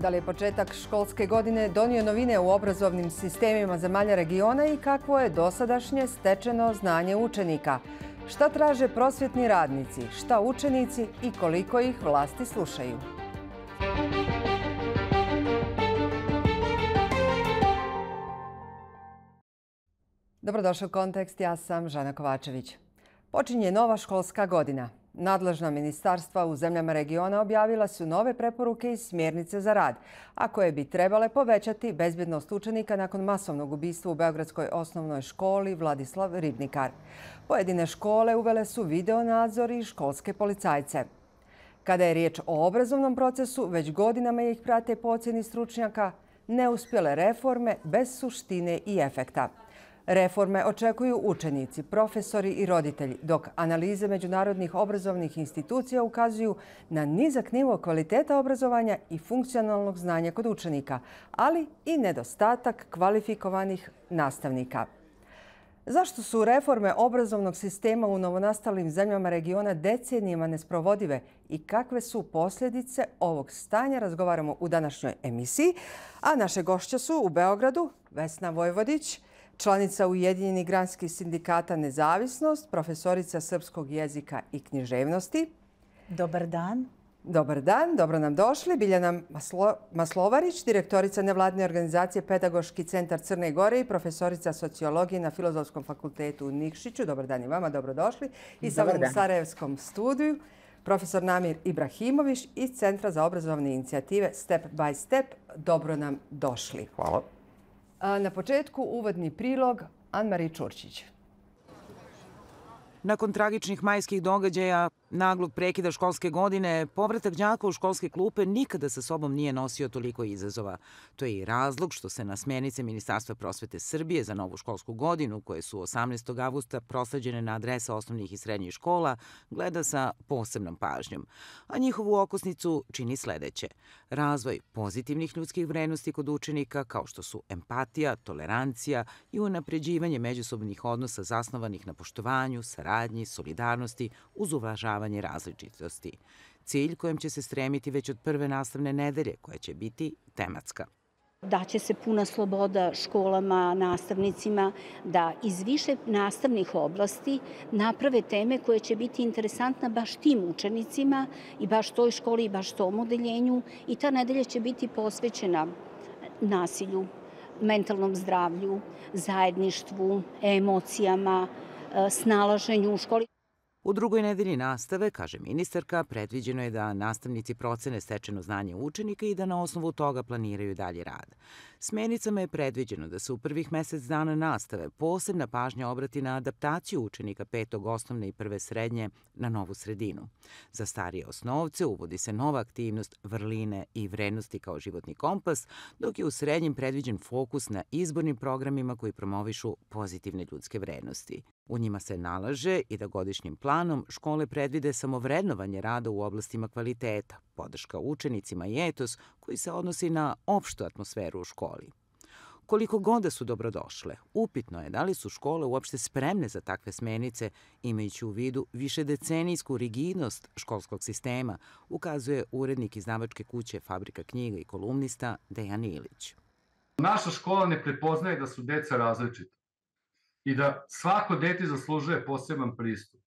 Da li je početak školske godine donio novine u obrazovnim sistemima zemalja regiona i kakvo je dosadašnje stečeno znanje učenika? Šta traže prosvjetni radnici, šta učenici i koliko ih vlasti slušaju? Dobrodošao u kontekst, ja sam Žana Kovačević. Počinje nova školska godina. Nadležna ministarstva u zemljama regiona objavila su nove preporuke i smjernice za rad, a koje bi trebale povećati bezbjednost učenika nakon masovnog ubistva u Beogradskoj osnovnoj školi Vladislav Ribnikar. Pojedine škole uvele su videonadzor i školske policajce. Kada je riječ o obrazovnom procesu, već godinama ih prate pocijeni stručnjaka, neuspjele reforme bez suštine i efekta. Reforme očekuju učenici, profesori i roditelji, dok analize međunarodnih obrazovnih institucija ukazuju na nizak nivo kvaliteta obrazovanja i funkcionalnog znanja kod učenika, ali i nedostatak kvalifikovanih nastavnika. Zašto su reforme obrazovnog sistema u novonastalim zemljama regiona decenijima nesprovodive i kakve su posljedice ovog stanja, razgovaramo u današnjoj emisiji. A naše gošće su u Beogradu Vesna Vojvodić, članica Ujedinjeni granski sindikata Nezavisnost, profesorica srpskog jezika i književnosti. Dobar dan. Dobar dan, dobro nam došli. Biljana Maslovarić, direktorica nevladne organizacije Pedagoški centar Crne Gore i profesorica sociologije na Filozofskom fakultetu u Nikšiću. Dobar dan i vama, dobro došli. I sa vam u Sarajevskom studiju, profesor Namir Ibrahimović iz Centra za obrazovne inicijative Step by Step. Dobro nam došli. Hvala. Na početku uvodni prilog Anmari Čurčić. Nakon tragičnih majskih događaja, Naglog prekida školske godine, povratak džaka u školske klupe nikada sa sobom nije nosio toliko izazova. To je i razlog što se na smenice Ministarstva prosvete Srbije za novu školsku godinu, koje su 18. avgusta prosleđene na adrese osnovnih i srednjih škola, gleda sa posebnom pažnjom. A njihovu okosnicu čini sledeće. Razvoj pozitivnih ljudskih vrednosti kod učenika, kao što su empatija, tolerancija i unapređivanje međusobnih odnosa zasnovanih na poštovanju, saradnji, solidarnosti, uz uvažavanje prepoznavanje različitosti. Cilj kojem će se stremiti već od prve nastavne nedelje, koja će biti tematska. Daće se puna sloboda školama, nastavnicima da iz više nastavnih oblasti naprave teme koje će biti interesantna baš tim učenicima i baš toj školi i baš tom odeljenju i ta nedelja će biti posvećena nasilju, mentalnom zdravlju, zajedništvu, emocijama, e, snalaženju u školi. U drugoj nedelji nastave, kaže ministarka, predviđeno je da nastavnici procene stečeno znanje učenika i da na osnovu toga planiraju dalje rad. Smenicama je predviđeno da se u prvih mesec dana nastave posebna pažnja obrati na adaptaciju učenika petog osnovne i prve srednje na novu sredinu. Za starije osnovce uvodi se nova aktivnost vrline i vrednosti kao životni kompas, dok je u srednjem predviđen fokus na izbornim programima koji promovišu pozitivne ljudske vrednosti. U njima se nalaže i da godišnjim planom škole predvide samovrednovanje rada u oblastima kvaliteta, podrška učenicima i etos koji se odnosi na opštu atmosferu u školu školi. Koliko god da su dobrodošle, upitno je da li su škole uopšte spremne za takve smenice, imajući u vidu više decenijsku rigidnost školskog sistema, ukazuje urednik izdavačke kuće Fabrika knjiga i kolumnista Dejan Ilić. Naša škola ne prepoznaje da su deca različita i da svako deti zaslužuje poseban pristup.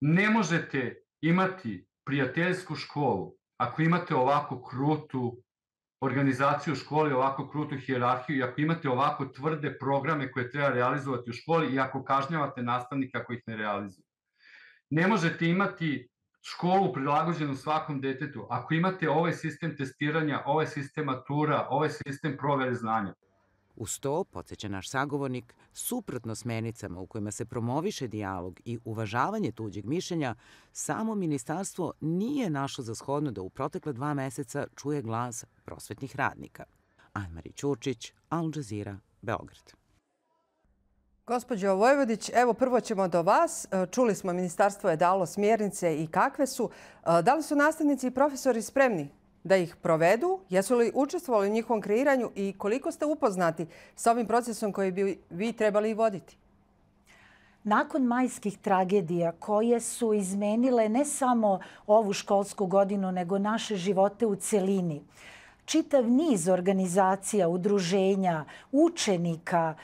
Ne možete imati prijateljsku školu ako imate ovako krutu, organizaciju u školi, ovako krutu hijerarhiju, i ako imate ovako tvrde programe koje treba realizovati u školi i ako kažnjavate nastavnika koji ih ne realizuju. Ne možete imati školu prilagođenu svakom detetu ako imate ovaj sistem testiranja, ovaj sistem matura, ovaj sistem provere znanja. Uz to, podsjeća naš sagovornik, suprotno s menicama u kojima se promoviše dialog i uvažavanje tuđeg mišljenja, samo ministarstvo nije našlo za shodno da u protekle dva meseca čuje glas prosvetnih radnika. Ajmari Ćurčić, Al Jazeera, Beograd. Gospodjo Vojvodić, evo prvo ćemo do vas. Čuli smo, ministarstvo je dalo smjernice i kakve su. Da li su nastavnici i profesori spremni da ih provedu? Jesu li učestvovali u njihovom kreiranju i koliko ste upoznati sa ovim procesom koji bi vi trebali voditi? Nakon majskih tragedija koje su izmenile ne samo ovu školsku godinu, nego naše živote u celini, čitav niz organizacija, udruženja, učenika,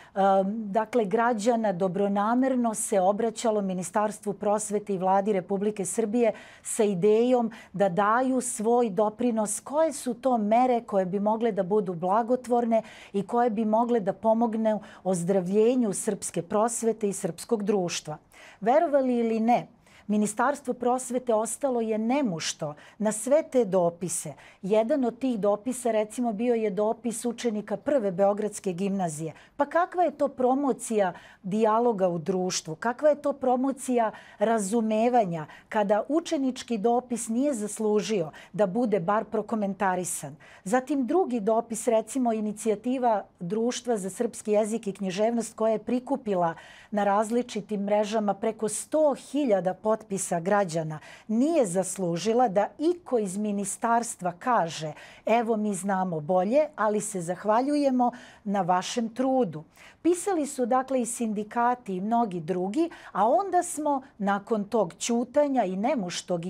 dakle građana dobronamerno se obraćalo Ministarstvu prosvete i vladi Republike Srbije sa idejom da daju svoj doprinos koje su to mere koje bi mogle da budu blagotvorne i koje bi mogle da pomogne ozdravljenju srpske prosvete i srpskog društva. Verovali ili ne, Ministarstvo prosvete ostalo je nemušto na sve te dopise. Jedan od tih dopisa recimo bio je dopis učenika prve Beogradske gimnazije. Pa kakva je to promocija dijaloga u društvu? Kakva je to promocija razumevanja kada učenički dopis nije zaslužio da bude bar prokomentarisan? Zatim drugi dopis, recimo inicijativa Društva za srpski jezik i književnost koja je prikupila na različitim mrežama preko 100.000 potrebnih potpisa građana nije zaslužila da iko iz ministarstva kaže evo mi znamo bolje, ali se zahvaljujemo na vašem trudu. Pisali su dakle i sindikati i mnogi drugi, a onda smo nakon tog čutanja i nemuštog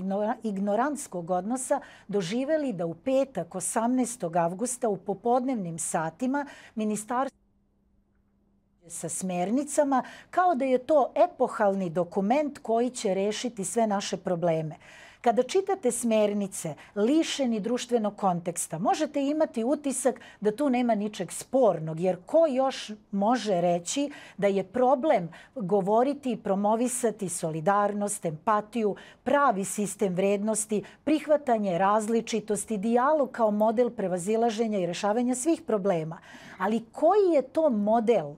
ignorantskog odnosa doživeli da u petak 18. avgusta u popodnevnim satima ministarstvo sa smernicama, kao da je to epohalni dokument koji će rešiti sve naše probleme. Kada čitate smernice lišeni društvenog konteksta, možete imati utisak da tu nema ničeg spornog, jer ko još može reći da je problem govoriti i promovisati solidarnost, empatiju, pravi sistem vrednosti, prihvatanje različitosti, dijalog kao model prevazilaženja i rešavanja svih problema. Ali koji je to model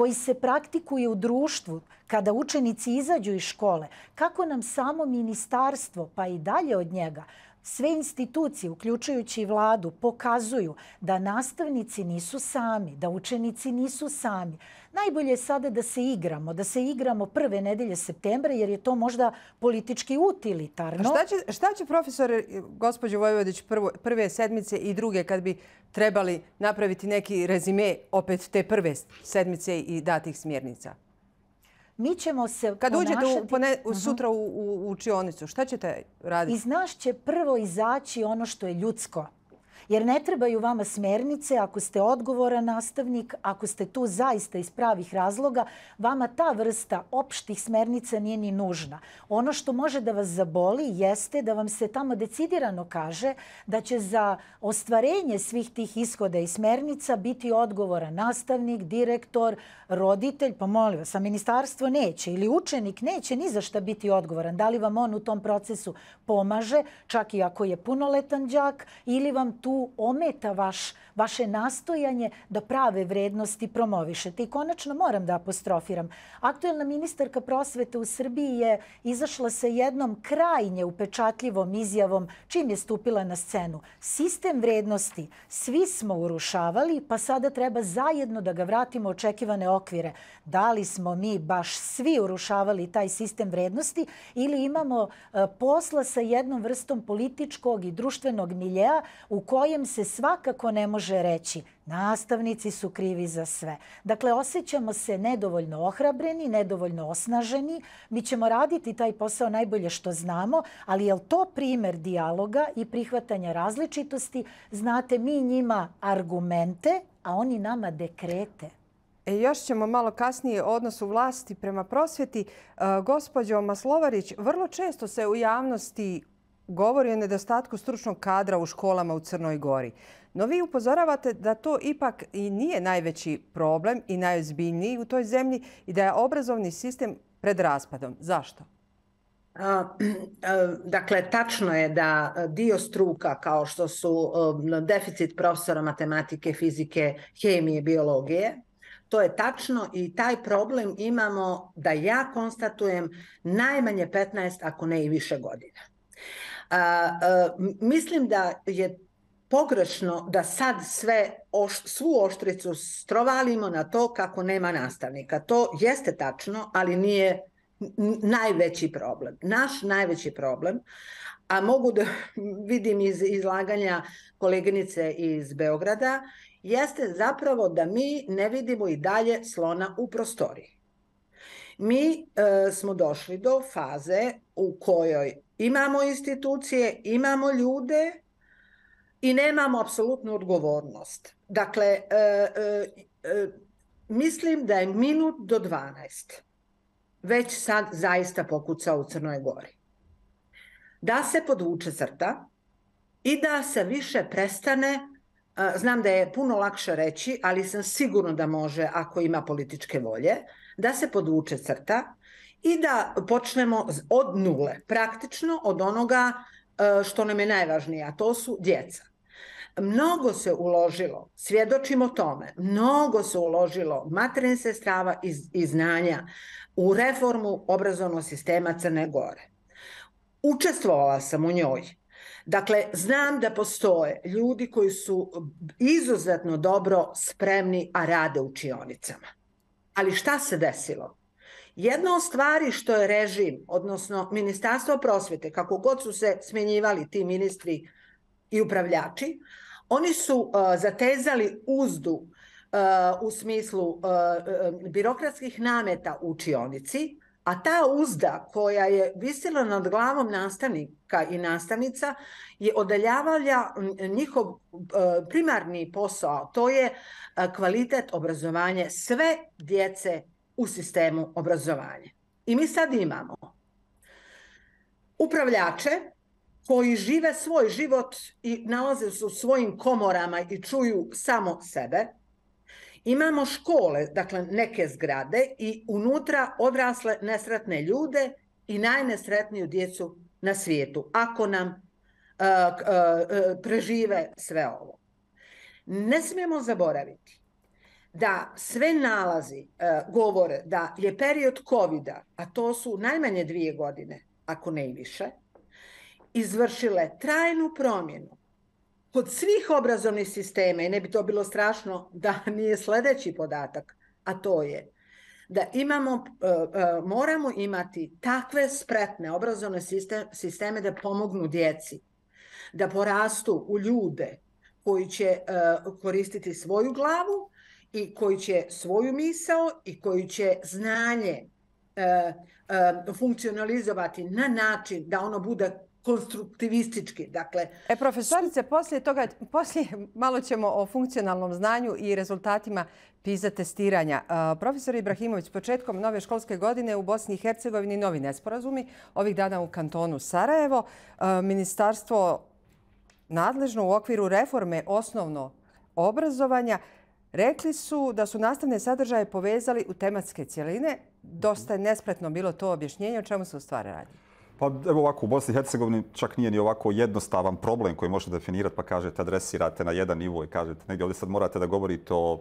koji se praktikuje u društvu kada učenici izađu iz škole, kako nam samo ministarstvo, pa i dalje od njega, sve institucije, uključujući vladu, pokazuju da nastavnici nisu sami, da učenici nisu sami. Najbolje je sada da se igramo, da se igramo prve nedelje septembra, jer je to možda politički utilitarno. A šta će, će profesor, gospođo Vojvodić, prvo, prve sedmice i druge, kad bi trebali napraviti neki rezime opet te prve sedmice i datih smjernica? mi ćemo se Kad ponašati... uđete u mhm. sutra u, u učionicu, šta ćete raditi? Iz nas će prvo izaći ono što je ljudsko. Jer ne trebaju vama smernice ako ste odgovoran nastavnik, ako ste tu zaista iz pravih razloga, vama ta vrsta opštih smernica nije ni nužna. Ono što može da vas zaboli jeste da vam se tamo decidirano kaže da će za ostvarenje svih tih ishoda i smernica biti odgovoran nastavnik, direktor, roditelj, pa molim vas, a ministarstvo neće ili učenik neće ni za šta biti odgovoran. Da li vam on u tom procesu pomaže, čak i ako je punoletan džak, ili vam tu ometa vaš, vaše nastojanje da prave vrednosti promovišete. I konačno moram da apostrofiram. Aktuelna ministarka prosvete u Srbiji je izašla sa jednom krajnje upečatljivom izjavom čim je stupila na scenu. Sistem vrednosti svi smo urušavali, pa sada treba zajedno da ga vratimo očekivane okvire. Da li smo mi baš svi urušavali taj sistem vrednosti ili imamo e, posla sa jednom vrstom političkog i društvenog miljeja u kojoj kojem se svakako ne može reći nastavnici su krivi za sve. Dakle, osjećamo se nedovoljno ohrabreni, nedovoljno osnaženi. Mi ćemo raditi taj posao najbolje što znamo, ali je li to primer dialoga i prihvatanja različitosti? Znate, mi njima argumente, a oni nama dekrete. E, još ćemo malo kasnije odnos odnosu vlasti prema prosvjeti. E, Maslovarić, vrlo često se u javnosti govori o nedostatku stručnog kadra u školama u Crnoj Gori. No vi upozoravate da to ipak i nije najveći problem i najozbiljniji u toj zemlji i da je obrazovni sistem pred raspadom. Zašto? E, dakle, tačno je da dio struka kao što su e, deficit profesora matematike, fizike, hemije, biologije, to je tačno i taj problem imamo da ja konstatujem najmanje 15, ako ne i više godina. A, mislim da je pogrešno da sad sve oš, svu oštricu strovalimo na to kako nema nastavnika. To jeste tačno, ali nije najveći problem. Naš najveći problem, a mogu da vidim iz izlaganja koleginice iz Beograda, jeste zapravo da mi ne vidimo i dalje slona u prostoriji. Mi e, smo došli do faze u kojoj imamo institucije, imamo ljude i nemamo apsolutnu odgovornost. Dakle, e, e, e mislim da je minut do 12 već sad zaista pokucao u Crnoj Gori. Da se podvuče crta i da se više prestane, e, znam da je puno lakše reći, ali sam sigurno da može ako ima političke volje, da se podvuče crta i da počnemo od nule, praktično od onoga e, što nam je najvažnije, a to su djeca. Mnogo se uložilo, svjedočimo tome, mnogo se uložilo materin sestrava i, i znanja u reformu obrazovnog sistema Crne Gore. Učestvovala sam u njoj. Dakle, znam da postoje ljudi koji su izuzetno dobro spremni, a rade u čionicama. Ali šta se desilo? Jedna od stvari što je režim, odnosno ministarstvo prosvete, kako god su se smenjivali ti ministri i upravljači, oni su uh, zatezali uzdu uh, u smislu uh, uh birokratskih nameta učionici, a ta uzda koja je visila nad glavom nastavnika i nastavnica je odaljavala njihov uh, primarni posao, to je uh, kvalitet obrazovanja sve djece u sistemu obrazovanja. I mi sad imamo upravljače koji žive svoj život i nalaze se u svojim komorama i čuju samo sebe. Imamo škole, dakle neke zgrade i unutra odrasle nesretne ljude i najnesretniju djecu na svijetu, ako nam uh, uh, prežive sve ovo. Ne smijemo zaboraviti da sve nalazi e, govore da je period covid a to su najmanje dvije godine, ako ne i više, izvršile trajnu promjenu kod svih obrazovnih sistema, i ne bi to bilo strašno da nije sljedeći podatak, a to je da imamo, e, e, moramo imati takve spretne obrazovne sisteme da pomognu djeci da porastu u ljude koji će e, koristiti svoju glavu i koji će svoju misao i koji će znanje e, e, funkcionalizovati na način da ono bude konstruktivistički. Dakle, e, profesorice, poslije toga, poslije malo ćemo o funkcionalnom znanju i rezultatima PISA testiranja. E, profesor Ibrahimović, početkom nove školske godine u Bosni i Hercegovini novi nesporazumi, ovih dana u kantonu Sarajevo. E, ministarstvo nadležno u okviru reforme osnovno obrazovanja Rekli su da su nastavne sadržaje povezali u tematske cijeline. Dosta je nespretno bilo to objašnjenje o čemu se u stvari radi. Pa evo ovako, u Bosni i Hercegovini čak nije ni ovako jednostavan problem koji možete definirati pa kažete, adresirate na jedan nivo i kažete negdje ovdje sad morate da govorite o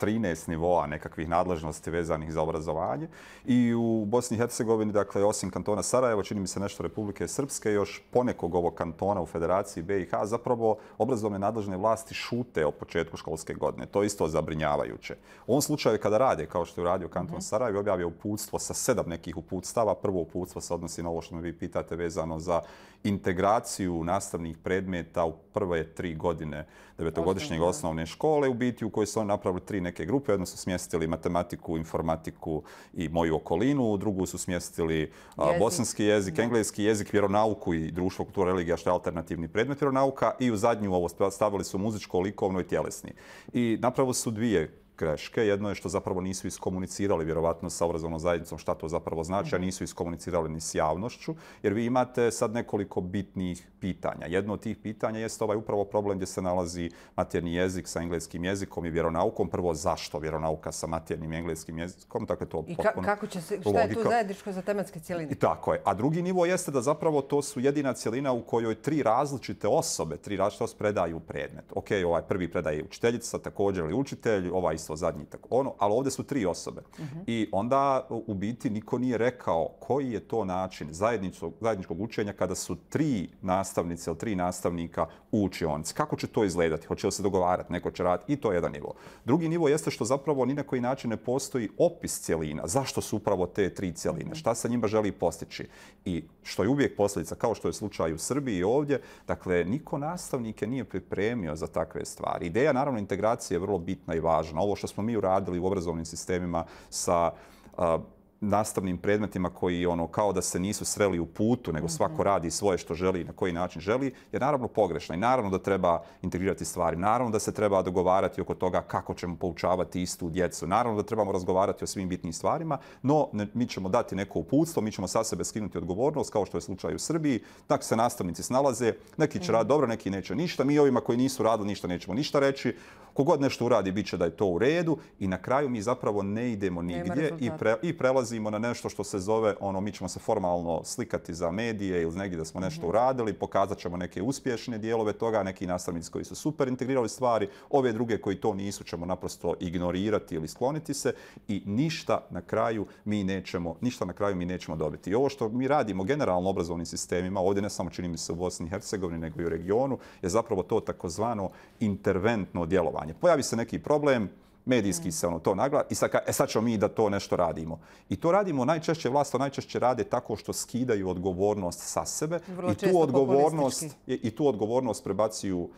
13 nivoa nekakvih nadležnosti vezanih za obrazovanje. I u Bosni i Hercegovini, dakle, osim kantona Sarajevo, čini mi se nešto Republike Srpske, još ponekog ovog kantona u Federaciji BiH, zapravo obrazovne nadležne vlasti šute o početku školske godine. To je isto zabrinjavajuće. U ovom slučaju, kada rade, kao što je uradio kanton mhm. Sarajevo, objavio uputstvo sa sedam nekih uputstava. Prvo uputstvo se odnosi na ovo što me vi pitate vezano za integraciju nastavnih predmeta u prve tri godine devetogodišnjeg osnovne škole, u biti u kojoj su oni napravili tri neke grupe, jedno su smjestili matematiku, informatiku i moju okolinu, drugu su smjestili bosanski jezik, engleski jezik, vjeronauku i društvo, kultura, religija, što je alternativni predmet vjeronauka i u zadnju ovo stavili su muzičko, likovno i tjelesni. I napravo su dvije greške. Jedno je što zapravo nisu iskomunicirali vjerovatno sa obrazovnom zajednicom šta to zapravo znači, a mhm. nisu iskomunicirali ni s javnošću, jer vi imate sad nekoliko bitnih pitanja. Jedno od tih pitanja je ovaj upravo problem gdje se nalazi materni jezik sa engleskim jezikom i vjeronaukom. Prvo, zašto vjeronauka sa maternim engleskim jezikom? Tako dakle, je to I kako će se, šta je to zajedničko za tematske cijeline? I tako je. A drugi nivo jeste da zapravo to su jedina cijelina u kojoj tri različite osobe, tri različite predaju predmet. Ok, ovaj prvi predaje učiteljica, također ili učitelj, ovaj novinarstvo zadnji tako ono, ali ovdje su tri osobe. Uh mhm. -huh. I onda u biti niko nije rekao koji je to način zajedničkog, zajedničkog učenja kada su tri nastavnice ili tri nastavnika u učionici. Kako će to izgledati? Hoće li se dogovarati? Neko će raditi? I to je jedan nivo. Drugi nivo jeste što zapravo ni na koji način ne postoji opis cijelina. Zašto su upravo te tri cijeline? Uh mhm. -huh. Šta sa njima želi postići? I što je uvijek posljedica, kao što je slučaj u Srbiji i ovdje, dakle, niko nastavnike nije pripremio za takve stvari. Ideja, naravno, integracije je vrlo bitna i važna. Ovo što smo mi uradili u obrazovnim sistemima sa nastavnim predmetima koji ono kao da se nisu sreli u putu, nego svako mhm. radi svoje što želi i na koji način želi, je naravno pogrešna i naravno da treba integrirati stvari. Naravno da se treba dogovarati oko toga kako ćemo poučavati istu djecu. Naravno da trebamo razgovarati o svim bitnim stvarima, no mi ćemo dati neko uputstvo, mi ćemo sa sebe skinuti odgovornost, kao što je slučaj u Srbiji. Tako se nastavnici snalaze, neki će mhm. raditi dobro, neki neće ništa. Mi ovima koji nisu radili ništa nećemo ništa reći. Kogod nešto uradi, bit će da je to u redu i na kraju mi zapravo ne idemo nigdje i, pre, i prelazi prelazimo na nešto što se zove, ono, mi ćemo se formalno slikati za medije ili negdje da smo nešto mhm. uradili, pokazat ćemo neke uspješne dijelove toga, neki nastavnici koji su super integrirali stvari, ove druge koji to nisu ćemo naprosto ignorirati ili skloniti se i ništa na kraju mi nećemo, ništa na kraju mi nećemo dobiti. I ovo što mi radimo generalno obrazovnim sistemima, ovdje ne samo čini mi se u Bosni i Hercegovini, nego i u regionu, je zapravo to takozvano interventno djelovanje. Pojavi se neki problem, medijski se ono to nagla i sad, e, sad ćemo mi da to nešto radimo. I to radimo najčešće, vlast to najčešće rade tako što skidaju odgovornost sa sebe i tu odgovornost, i, i tu odgovornost prebacuju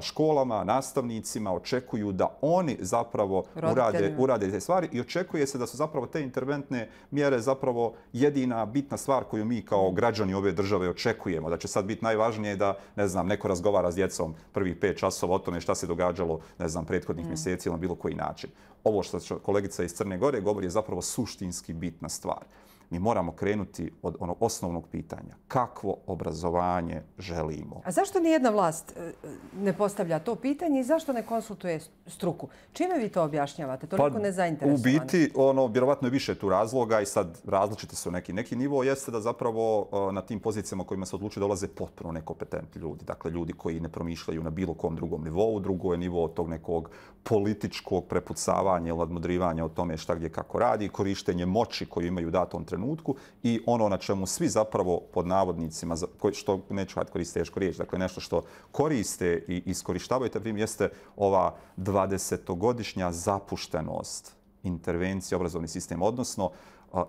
školama, nastavnicima, očekuju da oni zapravo urade te stvari i očekuje se da su zapravo te interventne mjere zapravo jedina bitna stvar koju mi kao mm. građani ove države očekujemo. Da će sad biti najvažnije da, ne znam, neko razgovara s djecom prvih pet časova o tome šta se događalo, ne znam, prethodnih mm. mjeseci ili na bilo koji način. Ovo što kolegica iz Crne Gore govori je zapravo suštinski bitna stvar mi moramo krenuti od onog osnovnog pitanja. Kakvo obrazovanje želimo? A zašto ni jedna vlast e, ne postavlja to pitanje i zašto ne konsultuje struku? Čime vi to objašnjavate? Toliko pa, nezainteresovano. U biti, ono, vjerovatno je više tu razloga i sad različite su neki neki nivo, jeste da zapravo e, na tim pozicijama kojima se odlučuje dolaze potpuno nekompetentni ljudi. Dakle, ljudi koji ne promišljaju na bilo kom drugom nivou. Drugo je nivo tog nekog političkog prepucavanja ili odmodrivanja o tome šta gdje kako radi, korištenje moći koju imaju datom trenutku i ono na čemu svi zapravo pod navodnicima, što neću hajde koristiti teško riječ, dakle nešto što koriste i iskorištavaju te vim, jeste ova 20-godišnja zapuštenost intervencije obrazovni sistem, odnosno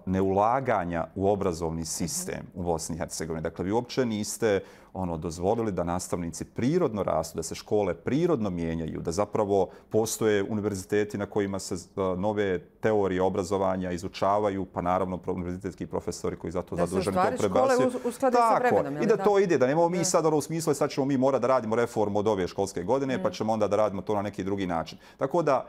neulaganja u obrazovni sistem u Bosni i Hercegovini. Dakle, vi uopće niste ono dozvolili da nastavnici prirodno rastu, da se škole prirodno mijenjaju, da zapravo postoje univerziteti na kojima se e, nove teorije obrazovanja izučavaju, pa naravno univerzitetski profesori koji za to zaduženi to prebasuju. Da se škole usklade sa vremenom. I da to ide, da nemamo mi sad ono u smislu, sad ćemo mi morati da radimo reformu od ove školske godine, pa mm. ćemo onda da radimo to na neki drugi način. Tako da,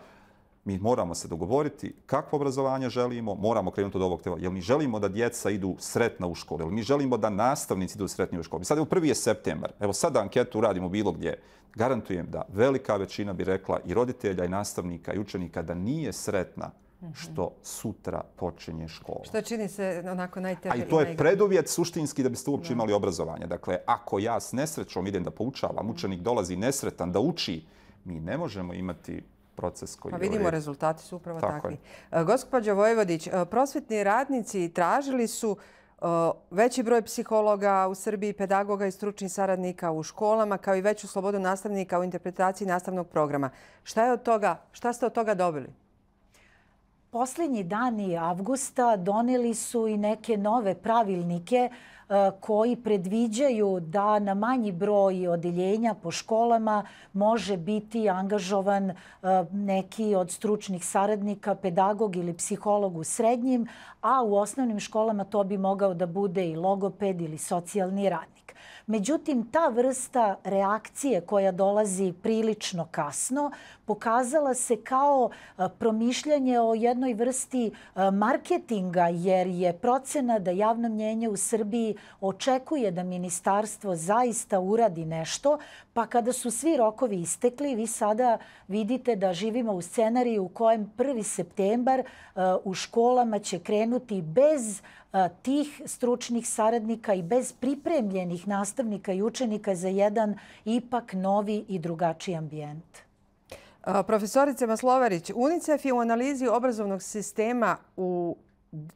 mi moramo se dogovoriti kakvo obrazovanje želimo, moramo krenuti od ovog tema, jer mi želimo da djeca idu sretna u školu, Jel mi želimo da nastavnici idu sretni u školu. Sada je u prvi je septembar, evo sad anketu radimo bilo gdje, garantujem da velika većina bi rekla i roditelja i nastavnika i učenika da nije sretna što sutra počinje škola. Što čini se onako najteže. A i to je preduvjet suštinski da biste uopće imali obrazovanje. Dakle, ako ja s nesrećom idem da poučavam, učenik dolazi nesretan da uči, mi ne možemo imati proces koji... Pa vidimo, rezultati su upravo takvi. E, Gospodin Vojvodić, e, prosvetni radnici tražili su e, veći broj psihologa u Srbiji, pedagoga i stručnih saradnika u školama, kao i veću slobodu nastavnika u interpretaciji nastavnog programa. Šta ste od toga dobili? Poslednji dani avgusta doneli su i neke nove pravilnike učinjenja E, koji predviđaju da na manji broj odeljenja po školama može biti angažovan e, neki od stručnih saradnika, pedagog ili psiholog u srednjim, a u osnovnim školama to bi mogao da bude i logoped ili socijalni radnik. Međutim, ta vrsta reakcije koja dolazi prilično kasno pokazala se kao e, promišljanje o jednoj vrsti e, marketinga, jer je procena da javno mnjenje u Srbiji očekuje da ministarstvo zaista uradi nešto, pa kada su svi rokovi istekli, vi sada vidite da živimo u scenariju u kojem 1. septembar e, u školama će krenuti bez tih stručnih saradnika i bez pripremljenih nastavnika i učenika za jedan ipak novi i drugačiji ambijent. Profesorice Maslovarić, UNICEF je u analizi obrazovnog sistema u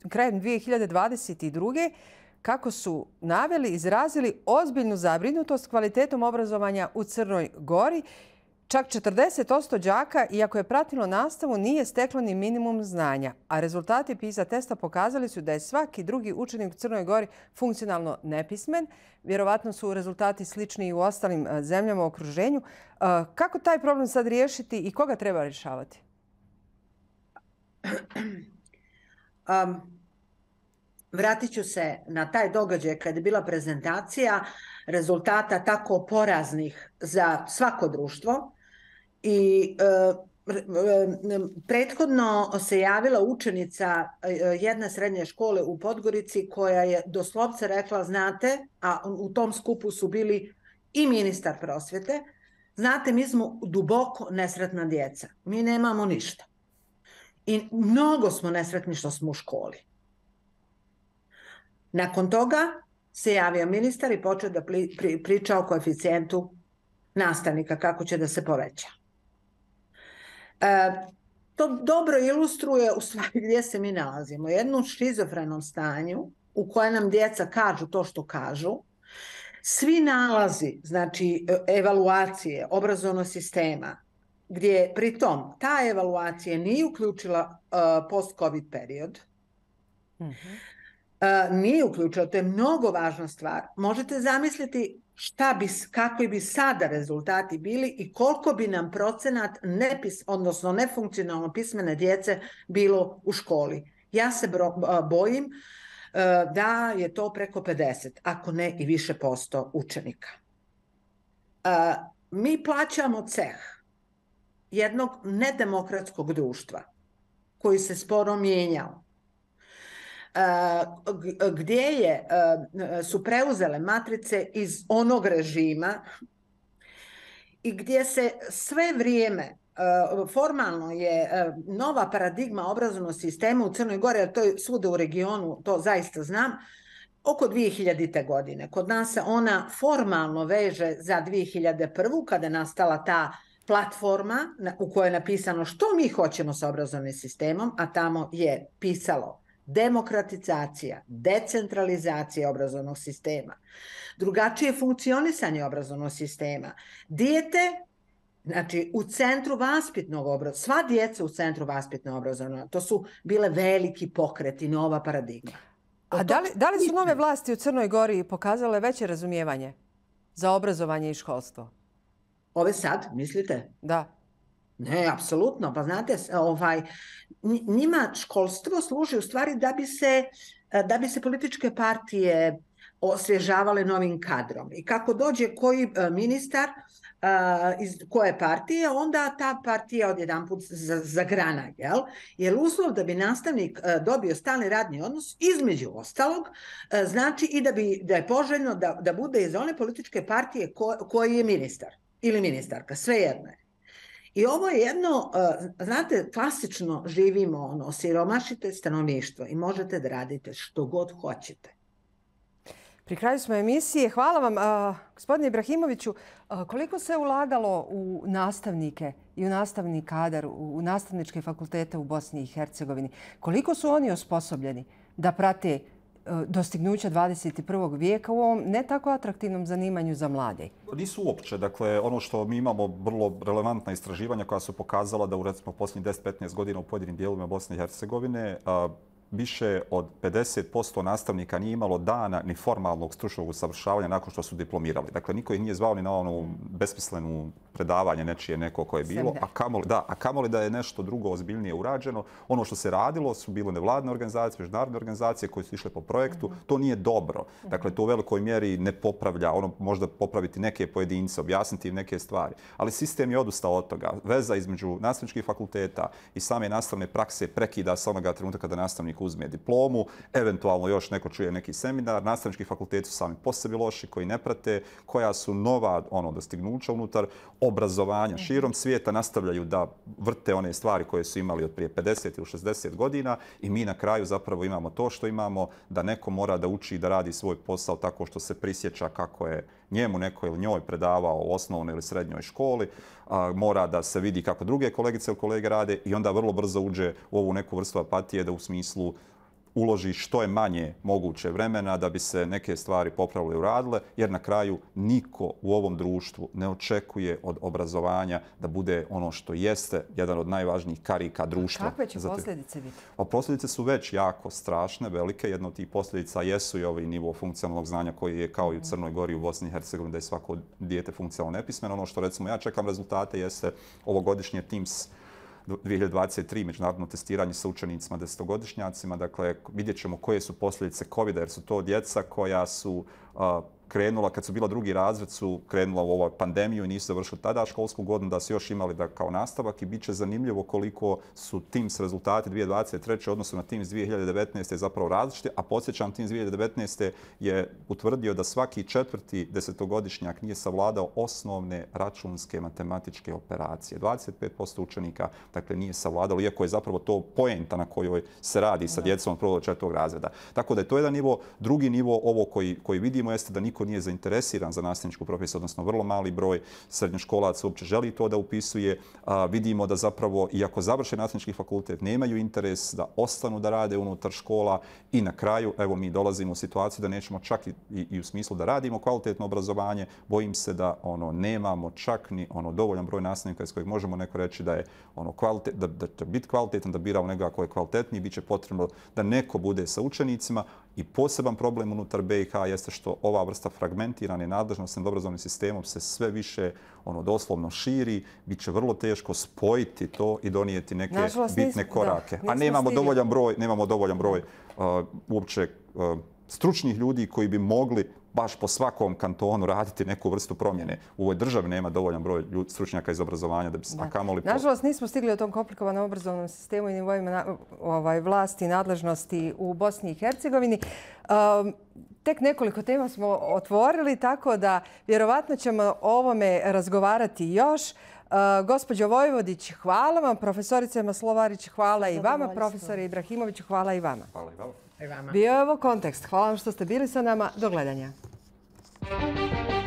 krajem 2022. kako su naveli, izrazili ozbiljnu zabrinutost kvalitetom obrazovanja u Crnoj gori Čak 40% džaka, iako je pratilo nastavu, nije steklo ni minimum znanja, a rezultati PISA testa pokazali su da je svaki drugi učenik u Crnoj Gori funkcionalno nepismen. Vjerovatno su rezultati slični i u ostalim e, zemljama u okruženju. E, kako taj problem sad riješiti i koga treba rješavati? Um, vratit ću se na taj događaj kada je bila prezentacija rezultata tako poraznih za svako društvo, i e, e, prethodno se javila učenica e, jedne srednje škole u Podgorici koja je do doslovce rekla znate, a u tom skupu su bili i ministar prosvjete, znate mi smo duboko nesretna djeca, mi nemamo ništa. I mnogo smo nesretni što smo u školi. Nakon toga se javio ministar i počeo da priča o koeficijentu nastavnika kako će da se povećao. E, to dobro ilustruje u stvari gdje se mi nalazimo. U jednom šizofrenom stanju u kojem nam djeca kažu to što kažu, svi nalazi, znači e, evaluacije obrazovnog sistema, gdje pritom ta evaluacija nije uključila uh, post-covid period, mm -hmm. E, nije uključio, to je mnogo važna stvar. Možete zamisliti šta bi, kakvi bi sada rezultati bili i koliko bi nam procenat nepis, odnosno nefunkcionalno pismene djece bilo u školi. Ja se bro, bojim e, da je to preko 50, ako ne i više posto učenika. E, mi plaćamo ceh jednog nedemokratskog društva koji se sporo mijenjao. Eh, gdje je, eh, su preuzele matrice iz onog režima i gdje se sve vrijeme eh, formalno je nova paradigma obrazovnog sistema u Crnoj Gori, a to je svuda u regionu, to zaista znam, oko 2000. godine. Kod nas se ona formalno veže za 2001. kada je nastala ta platforma u kojoj je napisano što mi hoćemo sa obrazovnim sistemom, a tamo je pisalo demokratizacija, decentralizacija obrazovnog sistema, drugačije funkcionisanje obrazovnog sistema, dijete Znači, u centru vaspitnog obrazovanja, sva djeca u centru vaspitnog obrazovanja, to su bile veliki pokret i nova paradigma. A da li, da li su nove vlasti u Crnoj Gori pokazale veće razumijevanje za obrazovanje i školstvo? Ove sad, mislite? Da. Ne, apsolutno. Pa znate, ovaj, njima školstvo služi u stvari da bi se, eh, da bi se političke partije osvježavale novim kadrom. I kako dođe koji eh, ministar eh, iz koje partije, onda ta partija od jedan put zagrana. Jel? jer uslov da bi nastavnik dobio stalni radni odnos, između ostalog, znači i da, bi, da je poželjno da, da bude iz one političke partije ko, koji je ministar ili ministarka, sve jedno je. I ovo je jedno, e, znate, klasično živimo, ono, siromašite stanovništvo i možete da radite što god hoćete. Pri kraju smo emisije. Hvala vam, e, gospodine Ibrahimoviću. E, koliko se ulagalo u nastavnike i u nastavni kadar, u nastavničke fakultete u Bosni i Hercegovini? Koliko su oni osposobljeni da prate E, dostignuća 21. vijeka u ovom ne tako atraktivnom zanimanju za mlade? Nisu uopće. Dakle, ono što mi imamo vrlo relevantna istraživanja koja su pokazala da u recimo posljednjih 10-15 godina u pojedinim dijelovima Bosne i Hercegovine e, više od 50% nastavnika nije imalo dana ni formalnog stručnog usavršavanja nakon što su diplomirali. Dakle, niko ih nije zvao ni na onu besmislenu predavanje nečije neko koje je bilo, a kamoli da je nešto drugo ozbiljnije urađeno. Ono što se radilo su bilo nevladne organizacije, međunarodne organizacije koje su išle po projektu. Mhm. To nije dobro. Mhm. Dakle, to u velikoj mjeri ne popravlja, ono možda popraviti neke pojedince, objasniti im neke stvari. Ali sistem je odustao od toga. Veza između nastavničkih fakulteta i same nastavne prakse prekida sa onoga trenuta kada nastavnik uzme diplomu, eventualno još neko čuje neki seminar. Nastavnički fakulteti su sami posebi loši koji ne prate, koja su nova ono, dostignuća unutar obrazovanja širom svijeta nastavljaju da vrte one stvari koje su imali od prije 50 ili 60 godina i mi na kraju zapravo imamo to što imamo, da neko mora da uči i da radi svoj posao tako što se prisjeća kako je njemu neko ili njoj predavao u osnovnoj ili srednjoj školi, mora da se vidi kako druge kolegice ili kolege rade i onda vrlo brzo uđe u ovu neku vrstu apatije da u smislu uloži što je manje moguće vremena da bi se neke stvari popravile i uradile, jer na kraju niko u ovom društvu ne očekuje od obrazovanja da bude ono što jeste jedan od najvažnijih karika društva. Kakve će posljedice biti? Pa posljedice su već jako strašne, velike. Jedna od tih posljedica jesu i ovaj nivo funkcionalnog znanja koji je kao i u mhm. Crnoj Gori u Bosni i Hercegovini da je svako dijete funkcionalno nepismeno. Ono što recimo ja čekam rezultate jeste ovogodišnje Teams 2023 međunarodno testiranje sa učenicima desetogodišnjacima. Dakle, vidjet ćemo koje su posljedice COVID-a jer su to djeca koja su krenula, kad su bila drugi razred, su krenula u ovu pandemiju i nisu završili tada školsku godinu, da su još imali da kao nastavak i bit će zanimljivo koliko su Teams rezultati 2023. odnosno na Teams 2019. zapravo različite, a podsjećam, Teams 2019. je utvrdio da svaki četvrti desetogodišnjak nije savladao osnovne računske matematičke operacije. 25% učenika dakle, nije savladao, iako je zapravo to poenta na kojoj se radi sa djecom od prvog četvrtog razreda. Tako da je to jedan nivo. Drugi nivo, ovo koji, koji vidimo, jeste da niko niko nije zainteresiran za nastavničku profesiju, odnosno vrlo mali broj srednjoškolaca uopće želi to da upisuje. Vidimo da zapravo, iako završe nastavnički fakultet, nemaju interes da ostanu da rade unutar škola i na kraju, evo, mi dolazimo u situaciju da nećemo čak i u smislu da radimo kvalitetno obrazovanje, bojim se da ono, nemamo čak ni ono, dovoljan broj nastavnika iz kojeg možemo neko reći da je ono, biti kvalitetan, da biramo nekoga koji je kvalitetniji, bit će potrebno da neko bude sa učenicima, I poseban problem unutar BiH jeste što ova vrsta fragmentirane nadležnosti nad obrazovnim sistemom se sve više ono doslovno širi. Biće vrlo teško spojiti to i donijeti neke bitne korake. A nemamo dovoljan broj, nemamo dovoljan broj uh, uopće uh, stručnih ljudi koji bi mogli baš po svakom kantonu raditi neku vrstu promjene. U ovoj državi nema dovoljan broj stručnjaka iz obrazovanja da bi se nakamoli... Nažalost, nismo stigli o tom komplikovanom obrazovnom sistemu i nivoima ovaj, vlasti i nadležnosti u Bosni i Hercegovini. Ehm, tek nekoliko tema smo otvorili, tako da vjerovatno ćemo o ovome razgovarati još. Ehm, Gospodin Vojvodić, hvala vam. Profesorice Maslovarić, hvala i vama. Profesore Ibrahimović, hvala i vama. Hvala i vama. Bio je ovo kontekst. Hvala vam što ste bili sa nama. Do gledanja. Thank you.